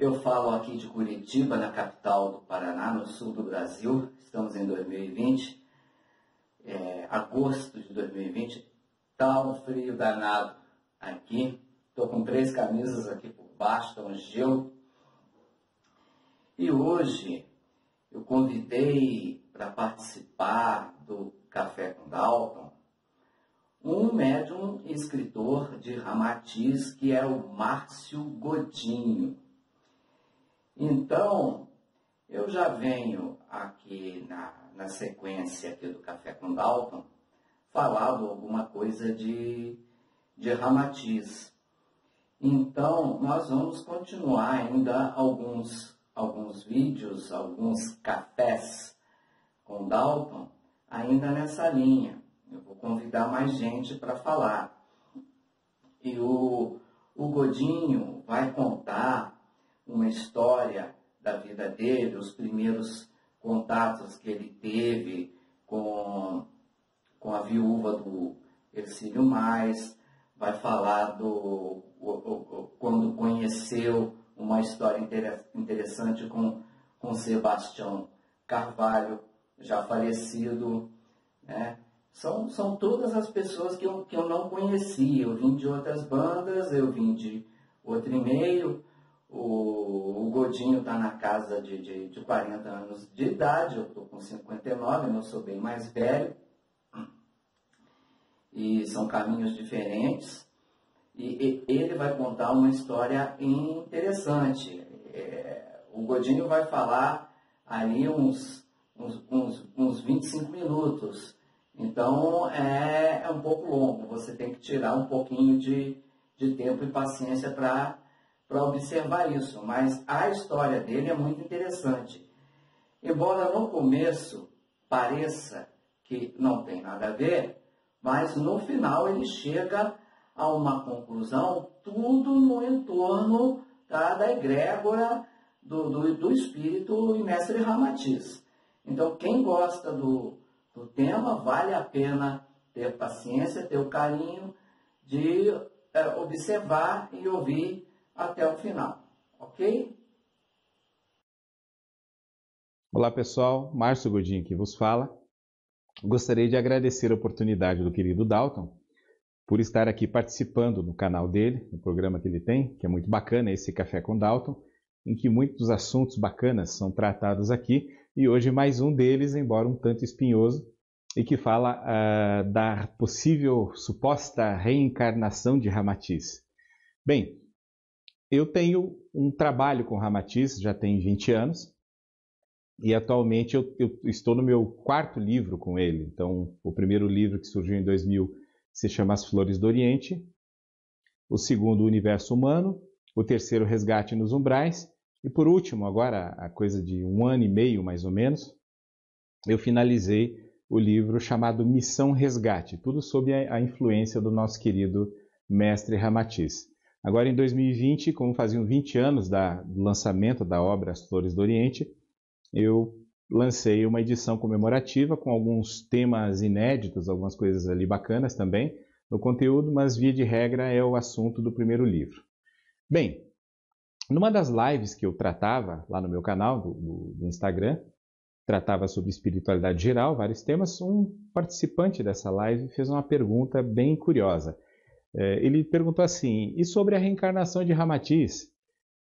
Eu falo aqui de Curitiba, na capital do Paraná, no sul do Brasil. Estamos em 2020, é, agosto de 2020. Está um frio danado aqui. Estou com três camisas aqui por baixo, tá um gelo. E hoje eu convidei para participar do Café com Dalton um médium escritor de Ramatiz que é o Márcio Godinho. Então, eu já venho aqui na, na sequência aqui do Café com Dalton falado alguma coisa de, de Ramatiz. Então, nós vamos continuar ainda alguns, alguns vídeos, alguns cafés com Dalton, ainda nessa linha. Eu vou convidar mais gente para falar. E o, o Godinho vai contar uma história da vida dele, os primeiros contatos que ele teve com, com a viúva do Ercílio Mais, vai falar do quando conheceu uma história interessante com, com Sebastião Carvalho, já falecido. Né? São, são todas as pessoas que eu, que eu não conhecia. Eu vim de outras bandas, eu vim de outro e-mail, o, o Godinho está na casa de, de, de 40 anos de idade, eu estou com 59, eu não sou bem mais velho. E são caminhos diferentes. E, e ele vai contar uma história interessante. É, o Godinho vai falar ali uns, uns, uns, uns 25 minutos. Então é, é um pouco longo, você tem que tirar um pouquinho de, de tempo e paciência para para observar isso, mas a história dele é muito interessante. Embora no começo pareça que não tem nada a ver, mas no final ele chega a uma conclusão, tudo no entorno tá, da egrégora do, do, do espírito e mestre Ramatiz. Então, quem gosta do, do tema, vale a pena ter paciência, ter o carinho de é, observar e ouvir até o final, ok? Olá pessoal, Márcio Godin que vos fala. Gostaria de agradecer a oportunidade do querido Dalton por estar aqui participando no canal dele, no programa que ele tem, que é muito bacana esse Café com Dalton, em que muitos assuntos bacanas são tratados aqui e hoje mais um deles, embora um tanto espinhoso, e que fala uh, da possível suposta reencarnação de Ramatiz. Bem, eu tenho um trabalho com Ramatiz, já tem 20 anos, e atualmente eu, eu, estou no meu quarto livro com ele. Então, o primeiro livro que surgiu em 2000 se chama As Flores do Oriente, o segundo, O Universo Humano, o terceiro, Resgate nos Umbrais, e por último, agora, a coisa de um ano e meio mais ou menos, eu finalizei o livro chamado Missão Resgate, tudo sob a, a influência do nosso querido mestre Ramatiz. Agora, em 2020, como faziam 20 anos da, do lançamento da obra As Flores do Oriente, eu lancei uma edição comemorativa com alguns temas inéditos, algumas coisas ali bacanas também no conteúdo, mas via de regra é o assunto do primeiro livro. Bem, numa das lives que eu tratava lá no meu canal do, do, do Instagram, tratava sobre espiritualidade geral, vários temas, um participante dessa live fez uma pergunta bem curiosa. É, ele perguntou assim: e sobre a reencarnação de Ramatiz?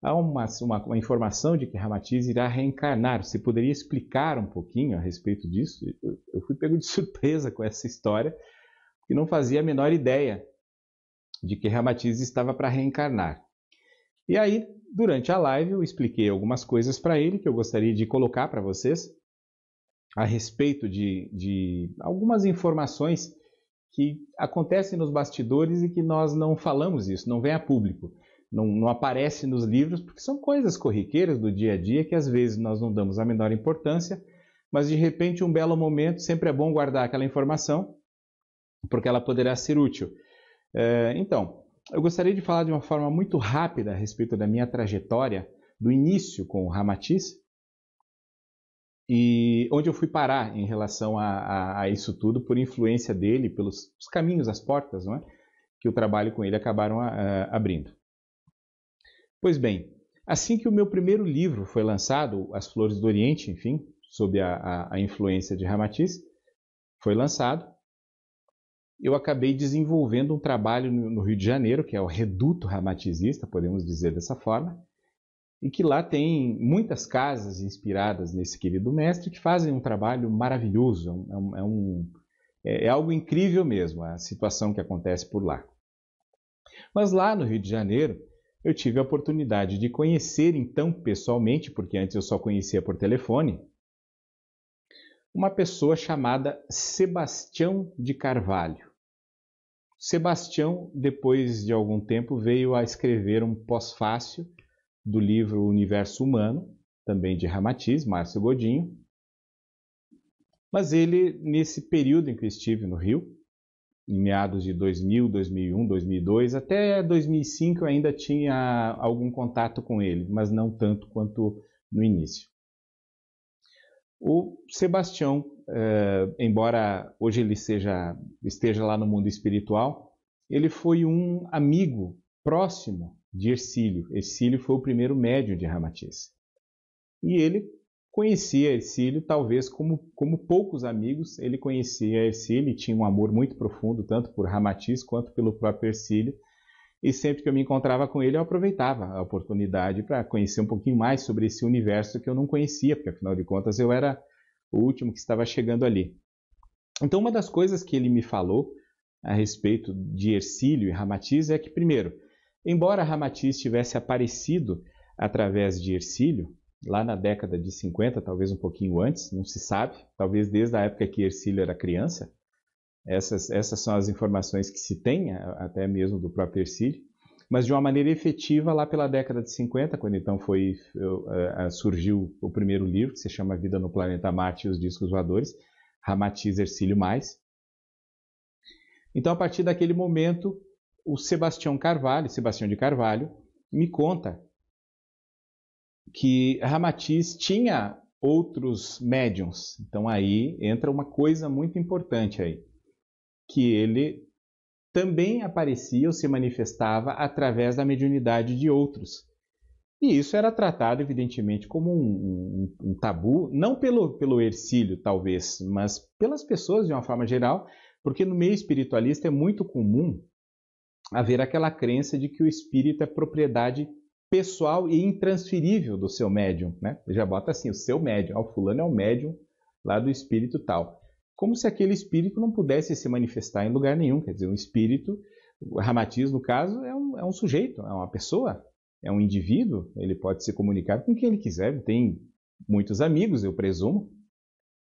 Há uma, uma, uma, informação de que Ramatiz irá reencarnar. Você poderia explicar um pouquinho a respeito disso? Eu, eu fui pego de surpresa com essa história, porque não fazia a menor ideia de que Ramatiz estava para reencarnar. E aí, durante a live, eu expliquei algumas coisas para ele que eu gostaria de colocar para vocês a respeito de, de algumas informações que acontece nos bastidores e que nós não falamos isso, não vem a público, não, não aparece nos livros, porque são coisas corriqueiras do dia a dia que às vezes nós não damos a menor importância, mas de repente, um belo momento, sempre é bom guardar aquela informação, porque ela poderá ser útil. É, então, eu gostaria de falar de uma forma muito rápida a respeito da minha trajetória do início com o Ramatiz, e onde eu fui parar em relação a, a, a isso tudo, por influência dele, pelos caminhos, as portas, não é? que o trabalho com ele acabaram a, ah, a, ah, abrindo. Pois bem, assim que o meu primeiro livro foi lançado, As Flores do Oriente, enfim, sob a, a influência de Ramatiz, foi lançado, eu acabei desenvolvendo um trabalho no, no Rio de Janeiro, que é o reduto ramatizista, podemos dizer dessa forma, e que lá tem muitas casas inspiradas nesse querido mestre que fazem um trabalho maravilhoso. É, um, é, um, é, é, é, algo incrível mesmo a situação que acontece por lá. Mas lá no Rio de Janeiro, eu tive a oportunidade de conhecer então pessoalmente, porque antes eu só conhecia por telefone, uma pessoa chamada Sebastião de Carvalho. Sebastião, depois de algum tempo, veio a escrever um pós-fácil do livro Universo Humano, também de Ramatiz, Márcio Godinho. Mas ele, nesse período em que estive no Rio, em meados de 2000, 2001, 2002, até 2005 eu ainda tinha algum contato com ele, mas não tanto quanto no início. O Sebastião, eh, embora hoje ele seja, esteja lá no mundo espiritual, ele foi um amigo próximo de Ercílio. Ercílio foi o primeiro médium de Ramatiz. E ele conhecia Ercílio, talvez como, como poucos amigos, ele conhecia Ercílio e tinha um amor muito profundo, tanto por Ramatiz quanto pelo próprio Ercílio. E sempre que eu me encontrava com ele, eu aproveitava a oportunidade para conhecer um pouquinho mais sobre esse universo que eu não conhecia, porque afinal de contas eu era o último que estava chegando ali. Então, uma das coisas que ele me falou a respeito de Ercílio e Ramatiz é que, primeiro, Embora Ramatiz tivesse aparecido através de Ercílio, lá na década de 50, talvez um pouquinho antes, não se sabe, talvez desde a época que Ercílio era criança. Essas, essas são as informações que se tem, até mesmo do próprio Ercílio, mas de uma maneira efetiva lá pela década de 50, quando então foi, é, surgiu o primeiro livro, que se chama Vida no Planeta Marte e os Discos Voadores, Ramatiz Ercílio Mais. Então, a partir daquele momento, o Sebastião Carvalho, Sebastião de Carvalho, me conta que Ramatiz tinha outros médiums. Então aí entra uma coisa muito importante aí, que ele também aparecia ou se manifestava através da mediunidade de outros. E isso era tratado, evidentemente, como um, um, um, tabu, não pelo, pelo Ercílio, talvez, mas pelas pessoas de uma forma geral, porque no meio espiritualista é muito comum haver aquela crença de que o espírito é propriedade pessoal e intransferível do seu médium, né? Já bota assim, o seu médium, ah, o fulano é o médium lá do espírito tal. Como se aquele espírito não pudesse se manifestar em lugar nenhum, quer dizer, um espírito, o Ramatiz, no caso, é um, é um sujeito, é uma pessoa, é um indivíduo, ele pode se comunicar com quem ele quiser, tem muitos amigos, eu presumo,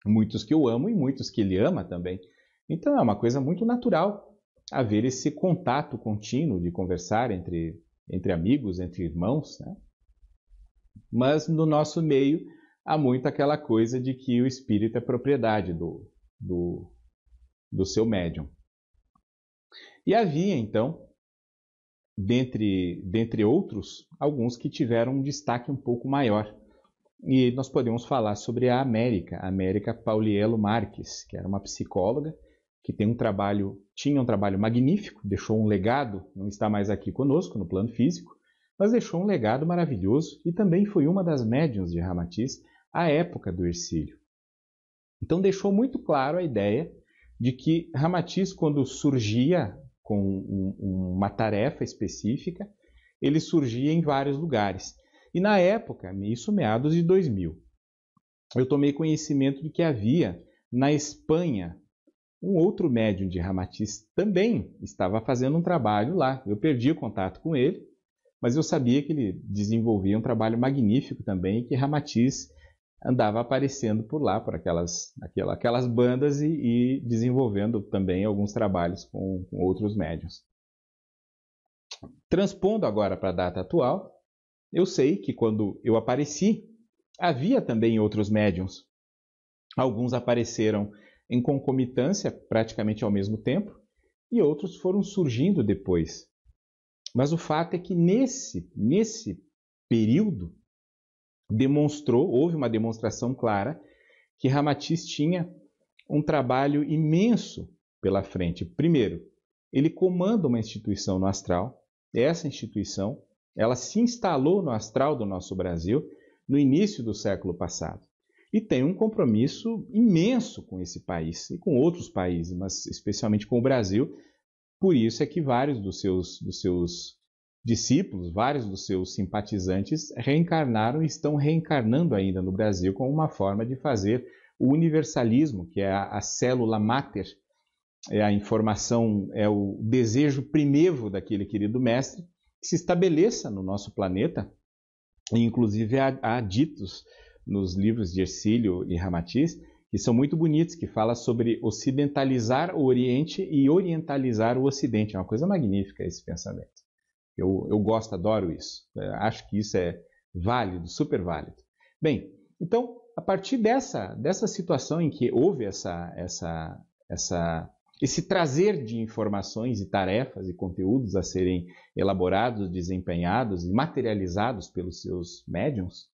muitos que eu amo e muitos que ele ama também. Então é uma coisa muito natural haver esse contato contínuo de conversar entre, entre amigos, entre irmãos. Né? Mas no nosso meio há muito aquela coisa de que o espírito é propriedade do, do, do seu médium. E havia, então, dentre, dentre outros, alguns que tiveram um destaque um pouco maior. E nós podemos falar sobre a América, a América Pauliello Marques, que era uma psicóloga que tem um trabalho, tinha um trabalho magnífico, deixou um legado, não está mais aqui conosco no plano físico, mas deixou um legado maravilhoso e também foi uma das médiums de Ramatiz à época do Ercílio. Então deixou muito claro a ideia de que Ramatiz, quando surgia com um, uma tarefa específica, ele surgia em vários lugares. E na época, isso meados de 2000, eu tomei conhecimento de que havia na Espanha um outro médium de Ramatiz também estava fazendo um trabalho lá. Eu perdi o contato com ele, mas eu sabia que ele desenvolvia um trabalho magnífico também, e que Ramatiz andava aparecendo por lá, por aquelas, aquela, aquelas bandas e, e desenvolvendo também alguns trabalhos com, com outros médiums. Transpondo agora para a data atual, eu sei que quando eu apareci, havia também outros médiums. Alguns apareceram em concomitância, praticamente ao mesmo tempo, e outros foram surgindo depois. Mas o fato é que nesse, nesse período demonstrou, houve uma demonstração clara que Ramatiz tinha um trabalho imenso pela frente. Primeiro, ele comanda uma instituição no astral. Essa instituição, ela se instalou no astral do nosso Brasil no início do século passado e tem um compromisso imenso com esse país e com outros países, mas especialmente com o Brasil. Por isso é que vários dos seus, dos seus discípulos, vários dos seus simpatizantes reencarnaram e estão reencarnando ainda no Brasil como uma forma de fazer o universalismo, que é a, a célula máter, é a informação, é o desejo primevo daquele querido mestre que se estabeleça no nosso planeta. E inclusive há, há ditos nos livros de Ercílio e Ramatiz, que são muito bonitos, que fala sobre ocidentalizar o Oriente e orientalizar o Ocidente. É uma coisa magnífica esse pensamento. Eu, eu gosto, adoro isso. É, acho que isso é válido, super válido. Bem, então, a partir dessa, dessa situação em que houve essa, essa, essa, esse trazer de informações e tarefas e conteúdos a serem elaborados, desempenhados e materializados pelos seus médiums,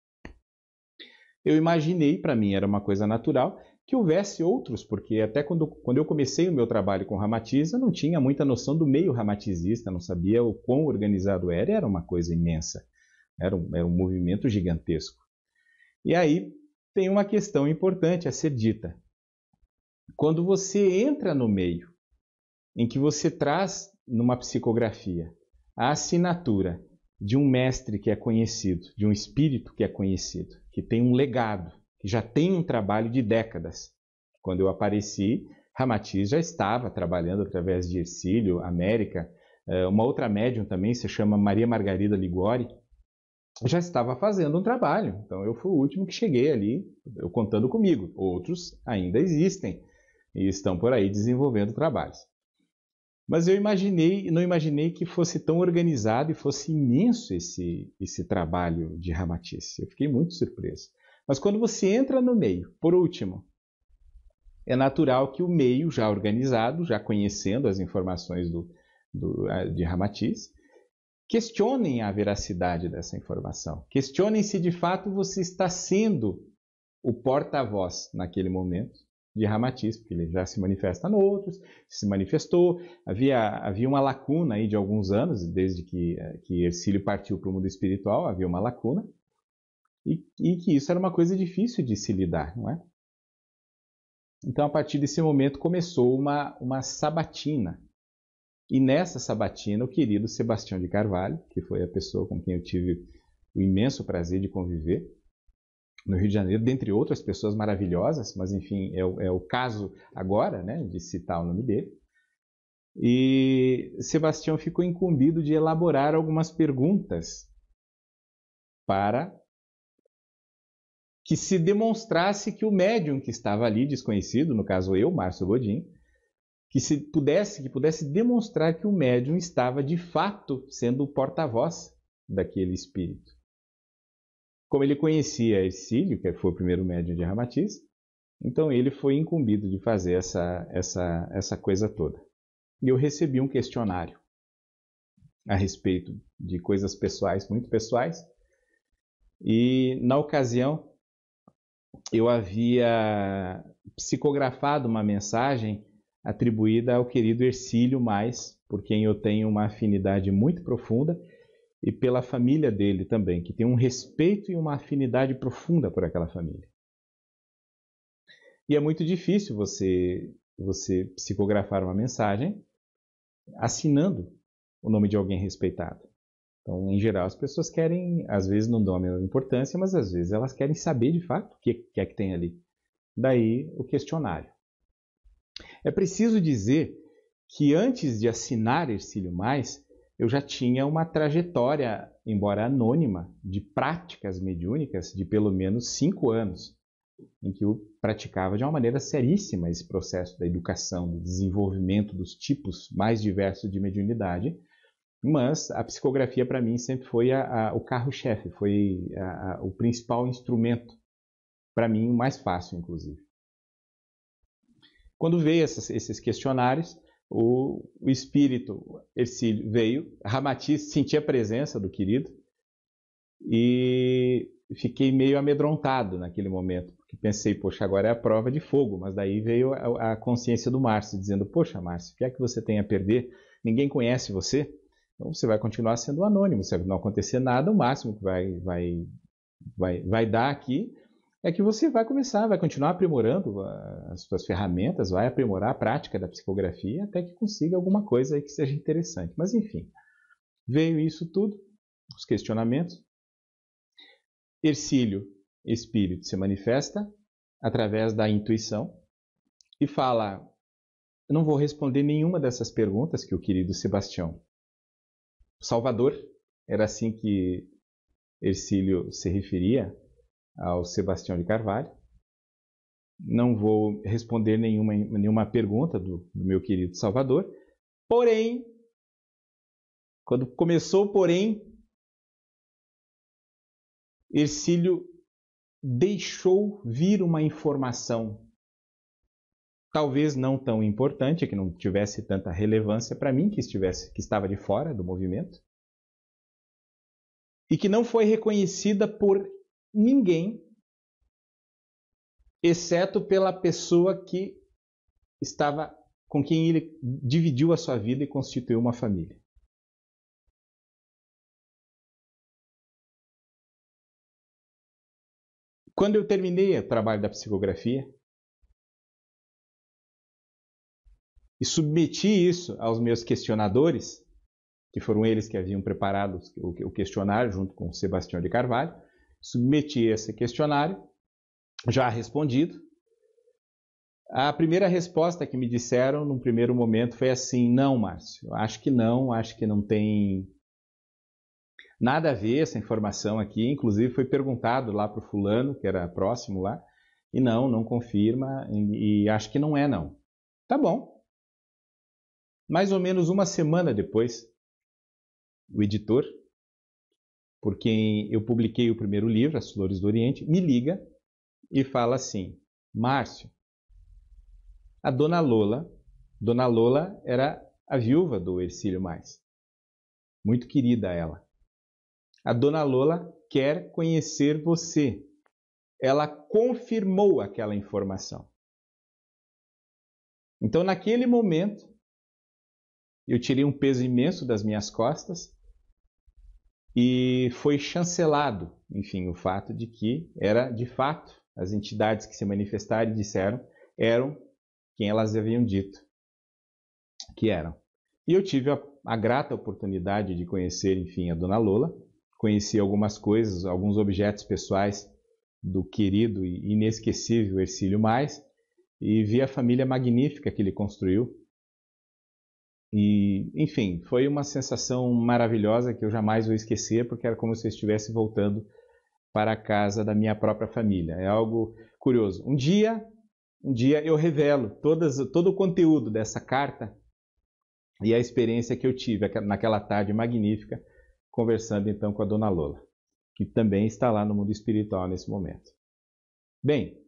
eu imaginei, para mim era uma coisa natural, que houvesse outros, porque até quando, quando eu comecei o meu trabalho com Ramatiz, eu não tinha muita noção do meio ramatizista, não sabia o quão organizado era, era uma coisa imensa, era um, era um movimento gigantesco. E aí tem uma questão importante a ser dita. Quando você entra no meio, em que você traz numa psicografia a assinatura de um mestre que é conhecido, de um espírito que é conhecido, que tem um legado, que já tem um trabalho de décadas. Quando eu apareci, Ramatiz já estava trabalhando através de Ercílio, América, é, uma outra médium também se chama Maria Margarida Ligori, já estava fazendo um trabalho. Então eu fui o último que cheguei ali, eu contando comigo. Outros ainda existem e estão por aí desenvolvendo trabalhos. Mas eu imaginei, não imaginei que fosse tão organizado e fosse imenso esse, esse trabalho de Ramatice. Eu fiquei muito surpreso. Mas quando você entra no meio, por último, é natural que o meio já organizado, já conhecendo as informações do, do, de Ramatiz, questionem a veracidade dessa informação. Questionem se de fato você está sendo o porta-voz naquele momento de Ramatiz, porque ele já se manifesta outros se manifestou. Havia, havia uma lacuna aí de alguns anos, desde que, eh, que Ercílio partiu para o mundo espiritual, havia uma lacuna, e, e que isso era uma coisa difícil de se lidar, não é? Então, a partir desse momento, começou uma, uma sabatina. E nessa sabatina, o querido Sebastião de Carvalho, que foi a pessoa com quem eu tive o imenso prazer de conviver, no Rio de Janeiro, dentre outras pessoas maravilhosas, mas enfim, é o, é o caso agora né, de citar o nome dele. E Sebastião ficou incumbido de elaborar algumas perguntas para que se demonstrasse que o médium que estava ali, desconhecido, no caso eu, Márcio Godin, que se pudesse, que pudesse demonstrar que o médium estava de fato sendo o porta-voz daquele espírito. Como ele conhecia Ercílio, que foi o primeiro médium de Ramatiz, então ele foi incumbido de fazer essa, essa, essa coisa toda. E eu recebi um questionário a respeito de coisas pessoais, muito pessoais. E na ocasião eu havia psicografado uma mensagem atribuída ao querido Ercílio Mais, por quem eu tenho uma afinidade muito profunda e pela família dele também, que tem um respeito e uma afinidade profunda por aquela família. E é muito difícil você você psicografar uma mensagem assinando o nome de alguém respeitado. Então, em geral, as pessoas querem, às vezes não dão a menor importância, mas às vezes elas querem saber de fato o que é que tem ali. Daí o questionário. É preciso dizer que antes de assinar Ercílio Mais, eu já tinha uma trajetória, embora anônima, de práticas mediúnicas de pelo menos cinco anos, em que eu praticava de uma maneira seríssima esse processo da educação, do desenvolvimento dos tipos mais diversos de mediunidade, mas a psicografia para mim sempre foi a, a, o carro-chefe, foi a, o principal instrumento, para mim o mais fácil, inclusive. Quando veio essas, esses questionários, o, o espírito Ercílio veio, Ramati sentia a presença do querido e fiquei meio amedrontado naquele momento, porque pensei, poxa, agora é a prova de fogo, mas daí veio a, a consciência do Márcio dizendo, poxa, Márcio, o que é que você tem a perder? Ninguém conhece você, então você vai continuar sendo anônimo, se não acontecer nada, o máximo que vai, vai, vai, vai dar aqui é que você vai começar, vai continuar aprimorando ah, as suas ferramentas, vai aprimorar a prática da psicografia até que consiga alguma coisa aí que seja interessante. Mas enfim, veio isso tudo, os questionamentos. Ercílio, espírito, se manifesta através da intuição e fala: não vou responder nenhuma dessas perguntas que o querido Sebastião. Salvador, era assim que Ercílio se referia ao Sebastião de Carvalho. Não vou responder nenhuma, nenhuma pergunta do, do meu querido Salvador. Porém, quando começou, porém, Ercílio deixou vir uma informação, talvez não tão importante, que não tivesse tanta relevância para mim, que estivesse, que estava de fora do movimento, e que não foi reconhecida por ninguém, exceto pela pessoa que estava com quem ele dividiu a sua vida e constituiu uma família. Quando eu terminei o trabalho da psicografia e submeti isso aos meus questionadores, que foram eles que haviam preparado o questionário junto com Sebastião de Carvalho, submeti esse questionário, já respondido. A primeira resposta que me disseram num primeiro momento foi assim: não, Márcio, acho que não, acho que não tem nada a ver essa informação aqui. Inclusive, foi perguntado lá para o fulano, que era próximo lá, e não, não confirma, e, e acho que não é, não. Tá bom. Mais ou menos uma semana depois, o editor por quem eu publiquei o primeiro livro, As Flores do Oriente, me liga e fala assim: Márcio, a dona Lola, dona Lola era a viúva do Ercílio Mais, muito querida ela. A dona Lola quer conhecer você. Ela confirmou aquela informação. Então, naquele momento, eu tirei um peso imenso das minhas costas e foi chancelado, enfim, o fato de que era de fato as entidades que se manifestaram e disseram eram quem elas haviam dito que eram. E eu tive a, a grata oportunidade de conhecer, enfim, a dona Lola, conheci algumas coisas, alguns objetos pessoais do querido e inesquecível Ercílio Mais e vi a família magnífica que ele construiu e, enfim, foi uma sensação maravilhosa que eu jamais vou esquecer, porque era como se eu estivesse voltando para a casa da minha própria família. É algo curioso. Um dia, um dia eu revelo todas, todo o conteúdo dessa carta e a experiência que eu tive naquela tarde magnífica, conversando então com a dona Lola, que também está lá no mundo espiritual nesse momento. Bem,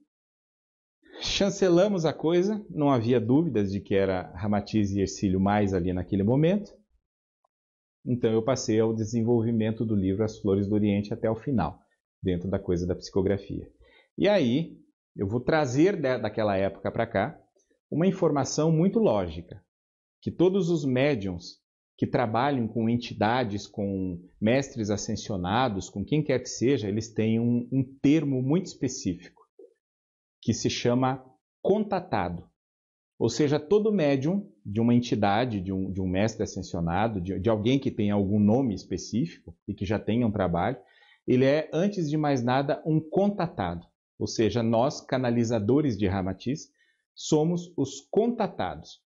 Chancelamos a coisa, não havia dúvidas de que era Ramatiz e Ercílio mais ali naquele momento. Então eu passei ao desenvolvimento do livro As Flores do Oriente até o final, dentro da coisa da psicografia. E aí eu vou trazer daquela época para cá uma informação muito lógica, que todos os médiums que trabalham com entidades, com mestres ascensionados, com quem quer que seja, eles têm um, um termo muito específico que se chama contatado. Ou seja, todo médium de uma entidade, de um, de um mestre ascensionado, de, de alguém que tenha algum nome específico e que já tenha um trabalho, ele é, antes de mais nada, um contatado. Ou seja, nós, canalizadores de Ramatiz, somos os contatados.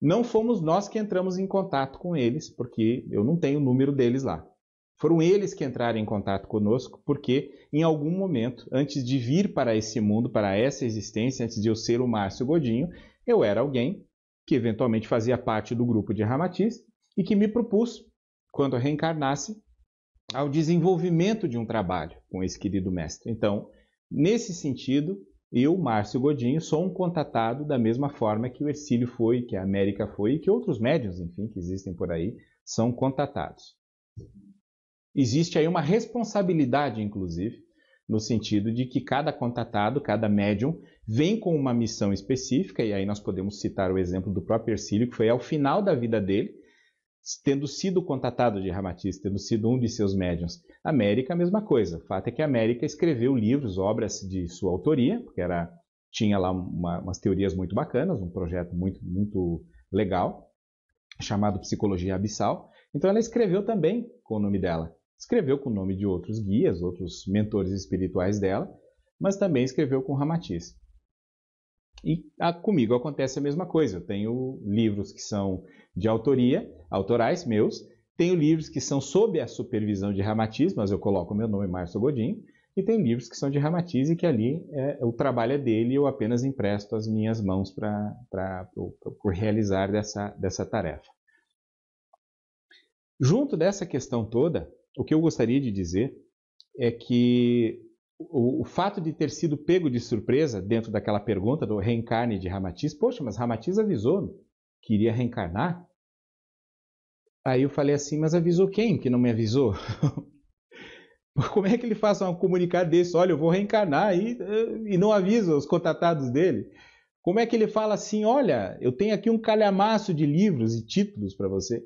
Não fomos nós que entramos em contato com eles, porque eu não tenho o número deles lá. Foram eles que entraram em contato conosco, porque em algum momento, antes de vir para esse mundo, para essa existência, antes de eu ser o Márcio Godinho, eu era alguém que eventualmente fazia parte do grupo de Ramatiz e que me propus, quando eu reencarnasse, ao desenvolvimento de um trabalho com esse querido mestre. Então, nesse sentido, eu, Márcio Godinho, sou um contatado da mesma forma que o Ercílio foi, que a América foi e que outros médios, enfim, que existem por aí, são contatados. Existe aí uma responsabilidade, inclusive, no sentido de que cada contatado, cada médium, vem com uma missão específica, e aí nós podemos citar o exemplo do próprio Ercílio, que foi ao final da vida dele, tendo sido contatado de Ramatiz, tendo sido um de seus médiums. América, a mesma coisa. O fato é que a América escreveu livros, obras de sua autoria, porque era, tinha lá uma, umas teorias muito bacanas, um projeto muito, muito legal, chamado Psicologia Abissal. Então ela escreveu também com o nome dela. Escreveu com o nome de outros guias, outros mentores espirituais dela, mas também escreveu com Ramatiz. E a, ah, comigo acontece a mesma coisa. Eu tenho livros que são de autoria, autorais meus, tenho livros que são sob a supervisão de Ramatiz, mas eu coloco o meu nome, Márcio Godinho, e tenho livros que são de Ramatiz e que ali é, o trabalho é dele eu apenas empresto as minhas mãos para realizar dessa, dessa tarefa. Junto dessa questão toda, o que eu gostaria de dizer é que o, o, fato de ter sido pego de surpresa dentro daquela pergunta do reencarne de Ramatiz, poxa, mas Ramatiz avisou que iria reencarnar? Aí eu falei assim, mas avisou quem que não me avisou? Como é que ele faz um comunicado desse? Olha, eu vou reencarnar e, e não avisa os contatados dele. Como é que ele fala assim? Olha, eu tenho aqui um calhamaço de livros e títulos para você.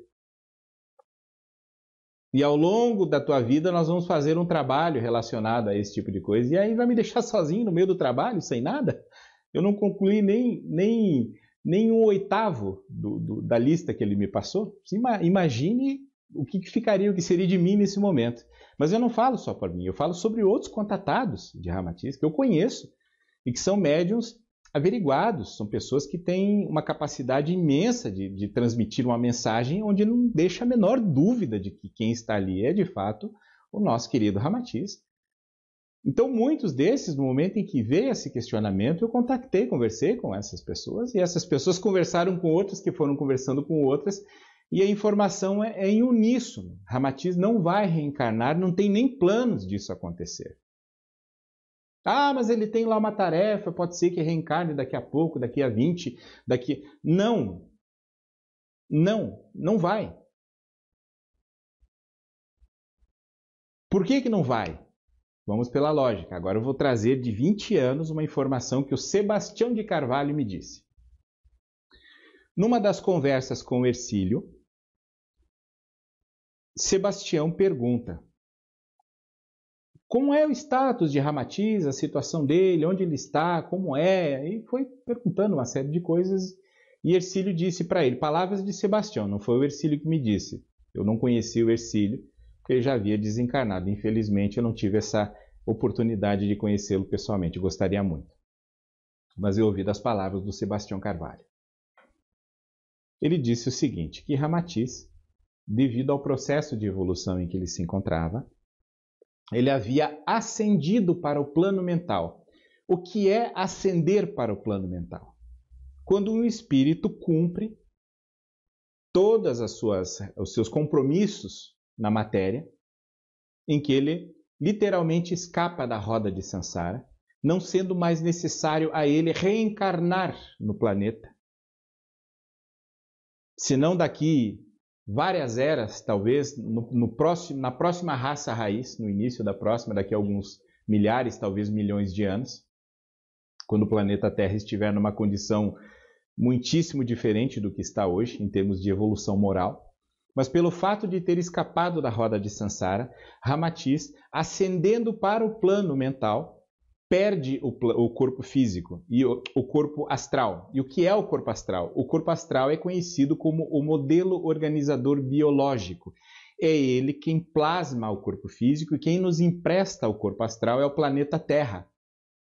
E ao longo da tua vida nós vamos fazer um trabalho relacionado a esse tipo de coisa. E aí vai me deixar sozinho no meio do trabalho, sem nada? Eu não concluí nem, nem, nem um oitavo do, do, da lista que ele me passou. Imagine o que ficaria, o que seria de mim nesse momento. Mas eu não falo só para mim, eu falo sobre outros contatados de Ramatiz que eu conheço e que são médiums averiguados, são pessoas que têm uma capacidade imensa de, de transmitir uma mensagem onde não deixa a menor dúvida de que quem está ali é de fato o nosso querido Ramatiz. Então, muitos desses, no momento em que veio esse questionamento, eu contactei, conversei com essas pessoas, e essas pessoas conversaram com outras que foram conversando com outras, e a informação é, é em uníssono. Ramatiz não vai reencarnar, não tem nem planos disso acontecer. Ah, mas ele tem lá uma tarefa, pode ser que reencarne daqui a pouco, daqui a 20, daqui. Não! Não, não vai. Por que, que não vai? Vamos pela lógica. Agora eu vou trazer de 20 anos uma informação que o Sebastião de Carvalho me disse. Numa das conversas com o Ercílio, Sebastião pergunta: como é o status de Ramatiz, a situação dele, onde ele está, como é, e foi perguntando uma série de coisas. E Ercílio disse para ele, palavras de Sebastião, não foi o Ercílio que me disse. Eu não conheci o Ercílio, porque ele já havia desencarnado. Infelizmente, eu não tive essa oportunidade de conhecê-lo pessoalmente, gostaria muito. Mas eu ouvi das palavras do Sebastião Carvalho. Ele disse o seguinte: que Ramatiz, devido ao processo de evolução em que ele se encontrava, ele havia ascendido para o plano mental. O que é ascender para o plano mental? Quando um espírito cumpre todas as suas os seus compromissos na matéria, em que ele literalmente escapa da roda de Sansara, não sendo mais necessário a ele reencarnar no planeta. Senão daqui várias eras, talvez, no, no, próximo, na próxima raça raiz, no início da próxima, daqui a alguns milhares, talvez milhões de anos, quando o planeta Terra estiver numa condição muitíssimo diferente do que está hoje, em termos de evolução moral. Mas pelo fato de ter escapado da roda de Sansara, Ramatiz, ascendendo para o plano mental, perde o, o corpo físico e o, o corpo astral. E o que é o corpo astral? O corpo astral é conhecido como o modelo organizador biológico é ele quem plasma o corpo físico e quem nos empresta o corpo astral é o planeta Terra.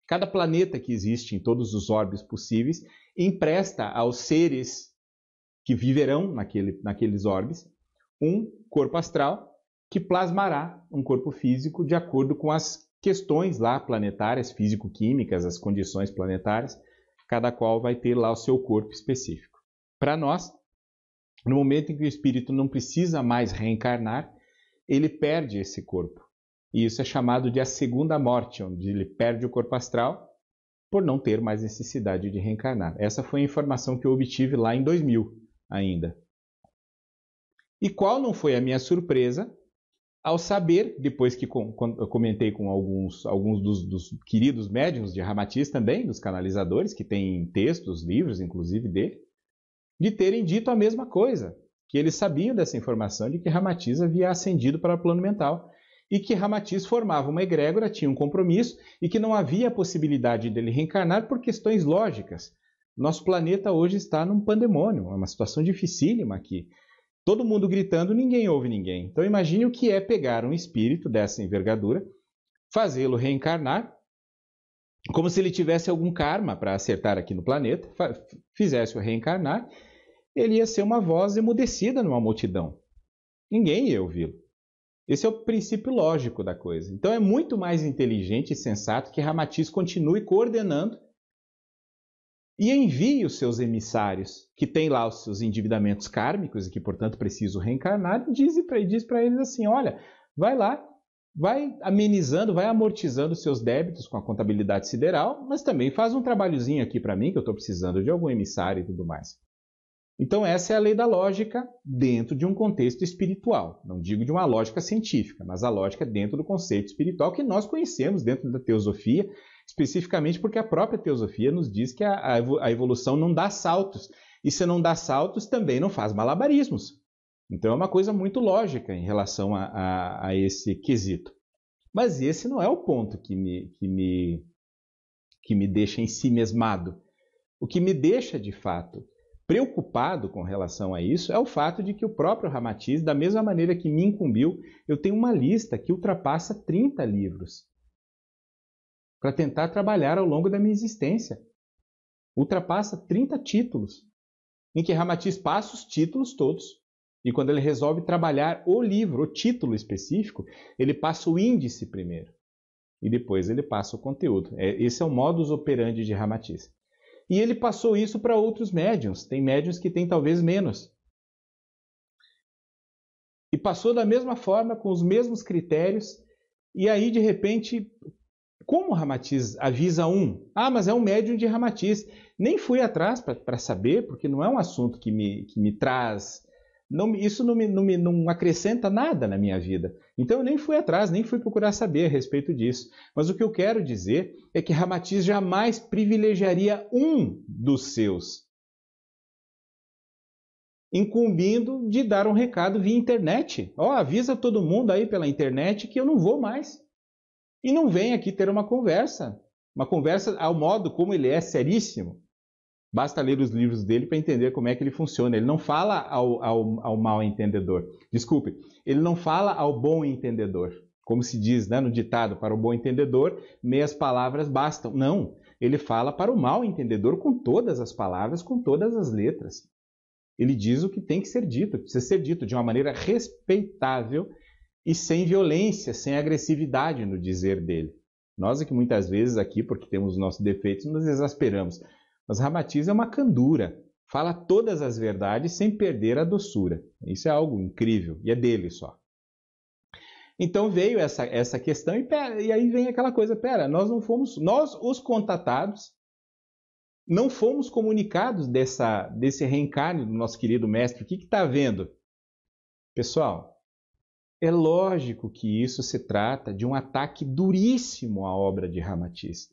Cada planeta que existe em todos os orbes possíveis empresta aos seres que viverão naquele, naqueles orbes um corpo astral que plasmará um corpo físico de acordo com as questões lá planetárias, físico-químicas, as condições planetárias, cada qual vai ter lá o seu corpo específico. Para nós, no momento em que o espírito não precisa mais reencarnar, ele perde esse corpo. E isso é chamado de a segunda morte, onde ele perde o corpo astral por não ter mais necessidade de reencarnar. Essa foi a informação que eu obtive lá em 2000 ainda. E qual não foi a minha surpresa ao saber, depois que com, com, eu comentei com alguns, alguns dos, dos queridos médiums de Ramatiz também, dos canalizadores, que têm textos, livros, inclusive, dele, de terem dito a mesma coisa, que eles sabiam dessa informação de que Ramatiz havia ascendido para o plano mental e que Ramatiz formava uma egrégora, tinha um compromisso e que não havia a possibilidade dele reencarnar por questões lógicas. Nosso planeta hoje está num pandemônio, é uma situação dificílima aqui. Todo mundo gritando, ninguém ouve ninguém. Então imagine o que é pegar um espírito dessa envergadura, fazê-lo reencarnar, como se ele tivesse algum karma para acertar aqui no planeta, fizesse-o reencarnar, ele ia ser uma voz emudecida numa multidão. Ninguém ia ouvi-lo. Esse é o princípio lógico da coisa. Então é muito mais inteligente e sensato que Ramatiz continue coordenando e envie os seus emissários, que têm lá os seus endividamentos kármicos e que, portanto, precisam reencarnar, e diz para eles assim: olha, vai lá, vai amenizando, vai amortizando os seus débitos com a contabilidade sideral, mas também faz um trabalhozinho aqui para mim, que eu estou precisando de algum emissário e tudo mais. Então, essa é a lei da lógica dentro de um contexto espiritual. Não digo de uma lógica científica, mas a lógica dentro do conceito espiritual que nós conhecemos dentro da teosofia especificamente porque a própria teosofia nos diz que a, a evolução não dá saltos. E se não dá saltos, também não faz malabarismos. Então é uma coisa muito lógica em relação a, a, a esse quesito. Mas esse não é o ponto que me, que me, que me deixa mesmado. O que me deixa, de fato, preocupado com relação a isso é o fato de que o próprio Ramatiz, da mesma maneira que me incumbiu, eu tenho uma lista que ultrapassa 30 livros para tentar trabalhar ao longo da minha existência. Ultrapassa 30 títulos, em que Ramatiz passa os títulos todos. E quando ele resolve trabalhar o livro, o título específico, ele passa o índice primeiro. E depois ele passa o conteúdo. É, esse é o modus operandi de Ramatiz. E ele passou isso para outros médiums. Tem médiums que têm talvez menos. E passou da mesma forma, com os mesmos critérios. E aí, de repente, como Ramatiz avisa um? Ah, mas é um médium de Ramatiz. Nem fui atrás para saber, porque não é um assunto que me, que me traz. Não, isso não, me, não, me, não acrescenta nada na minha vida. Então eu nem fui atrás, nem fui procurar saber a respeito disso. Mas o que eu quero dizer é que Ramatiz jamais privilegiaria um dos seus, incumbindo de dar um recado via internet. Ó, oh, avisa todo mundo aí pela internet que eu não vou mais e não vem aqui ter uma conversa. Uma conversa ao modo como ele é seríssimo. Basta ler os livros dele para entender como é que ele funciona. Ele não fala ao, ao, ao mal entendedor. Desculpe, ele não fala ao bom entendedor. Como se diz né, no ditado, para o bom entendedor, meias palavras bastam. Não, ele fala para o mal entendedor com todas as palavras, com todas as letras. Ele diz o que tem que ser dito, precisa ser dito de uma maneira respeitável e sem violência, sem agressividade no dizer dele. Nós é que muitas vezes aqui, porque temos nossos defeitos, nos exasperamos. Mas Ramatiz é uma candura, fala todas as verdades sem perder a doçura. Isso é algo incrível e é dele só. Então veio essa, essa questão e, pera, e aí vem aquela coisa, pera, nós não fomos, nós os contatados, não fomos comunicados dessa, desse reencarne do nosso querido mestre. O que está que tá vendo? Pessoal, é lógico que isso se trata de um ataque duríssimo à obra de Ramatiz,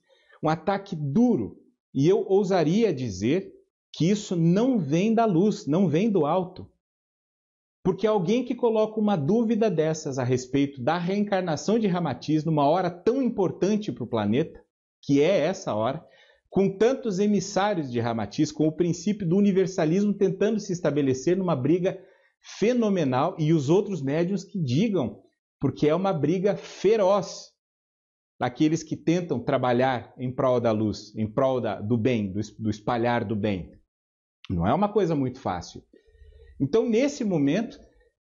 um ataque duro. E eu ousaria dizer que isso não vem da luz, não vem do alto. Porque alguém que coloca uma dúvida dessas a respeito da reencarnação de Ramatiz numa hora tão importante para o planeta, que é essa hora, com tantos emissários de Ramatiz, com o princípio do universalismo tentando se estabelecer numa briga fenomenal e os outros médiums que digam, porque é uma briga feroz daqueles que tentam trabalhar em prol da luz, em prol da, do bem, do, do espalhar do bem. Não é uma coisa muito fácil. Então, nesse momento,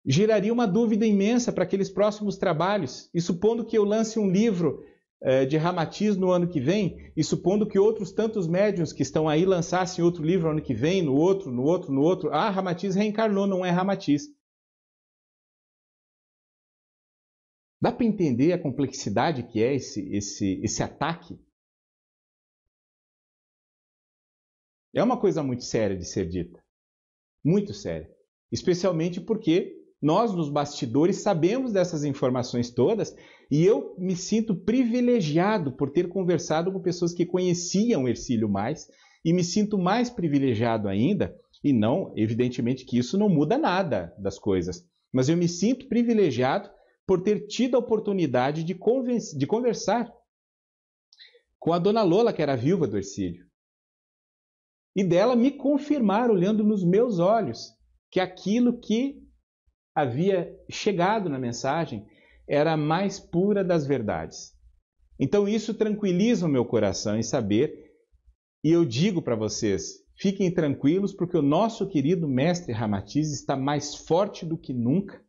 geraria uma dúvida imensa para aqueles próximos trabalhos. E supondo que eu lance um livro eh, de Ramatiz no ano que vem, e supondo que outros tantos médiums que estão aí lançassem outro livro ano que vem, no outro, no outro, no outro, ah, Ramatiz reencarnou, não é Ramatiz. Dá para entender a complexidade que é esse, esse, esse ataque? É uma coisa muito séria de ser dita. Muito séria. Especialmente porque nós, nos bastidores, sabemos dessas informações todas e eu me sinto privilegiado por ter conversado com pessoas que conheciam Ercílio mais e me sinto mais privilegiado ainda. E não, evidentemente, que isso não muda nada das coisas, mas eu me sinto privilegiado por ter tido a oportunidade de, de conversar com a dona Lola, que era viúva do Ercílio, e dela me confirmar, olhando nos meus olhos, que aquilo que havia chegado na mensagem era a mais pura das verdades. Então isso tranquiliza o meu coração em saber, e eu digo para vocês, fiquem tranquilos porque o nosso querido mestre Ramatiz está mais forte do que nunca.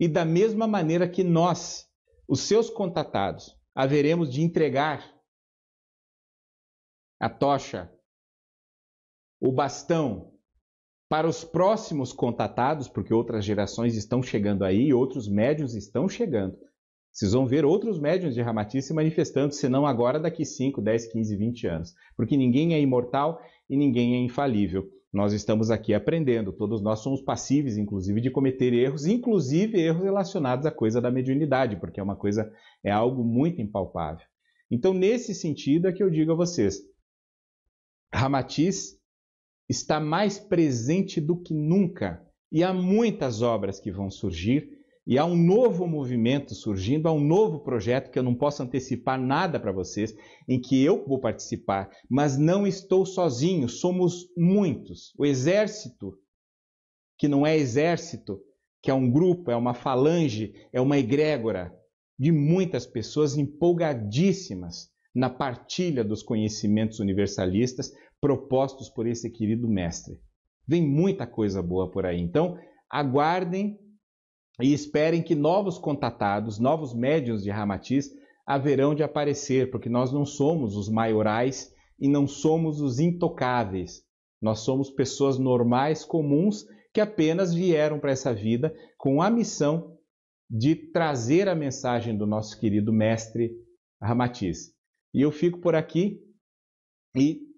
E da mesma maneira que nós, os seus contatados, haveremos de entregar a tocha, o bastão, para os próximos contatados, porque outras gerações estão chegando aí, outros médiuns estão chegando. Vocês vão ver outros médiuns de Ramati se manifestando, se não agora, daqui 5, 10, 15, 20 anos. Porque ninguém é imortal e ninguém é infalível. Nós estamos aqui aprendendo, todos nós somos passíveis, inclusive, de cometer erros, inclusive erros relacionados à coisa da mediunidade, porque é uma coisa, é algo muito impalpável. Então, nesse sentido é que eu digo a vocês, Ramatiz está mais presente do que nunca. E há muitas obras que vão surgir, e há um novo movimento surgindo, há um novo projeto que eu não posso antecipar nada para vocês, em que eu vou participar, mas não estou sozinho, somos muitos. O exército, que não é exército, que é um grupo, é uma falange, é uma egrégora de muitas pessoas empolgadíssimas na partilha dos conhecimentos universalistas propostos por esse querido mestre. Vem muita coisa boa por aí. Então, aguardem e esperem que novos contatados, novos médiuns de Ramatiz haverão de aparecer, porque nós não somos os maiorais e não somos os intocáveis. Nós somos pessoas normais, comuns, que apenas vieram para essa vida com a missão de trazer a mensagem do nosso querido mestre Ramatiz. E eu fico por aqui e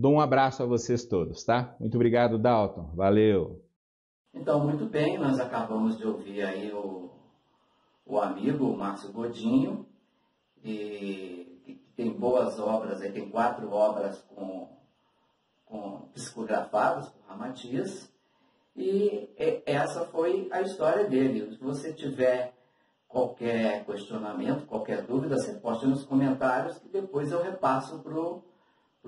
Dou um abraço a vocês todos, tá? Muito obrigado, Dalton. Valeu. Então, muito bem, nós acabamos de ouvir aí o, o amigo Márcio Godinho, e, que tem boas obras, aí tem quatro obras com, com psicografadas por Ramatias, e é, essa foi a história dele. Se você tiver qualquer questionamento, qualquer dúvida, você posta nos comentários que depois eu repasso para o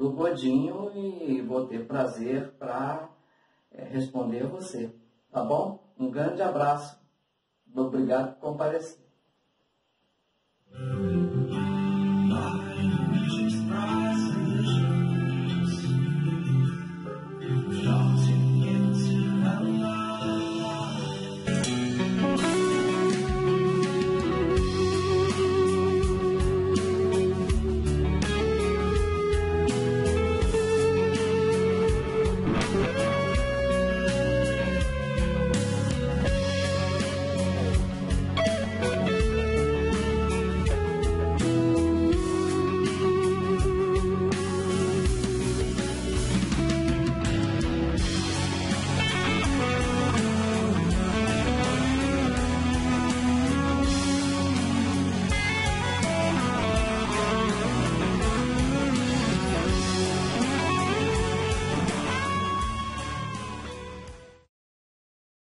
do Godinho e vou ter prazer para é, eh, responder você. Tá bom? Um grande abraço. Obrigado por comparecer.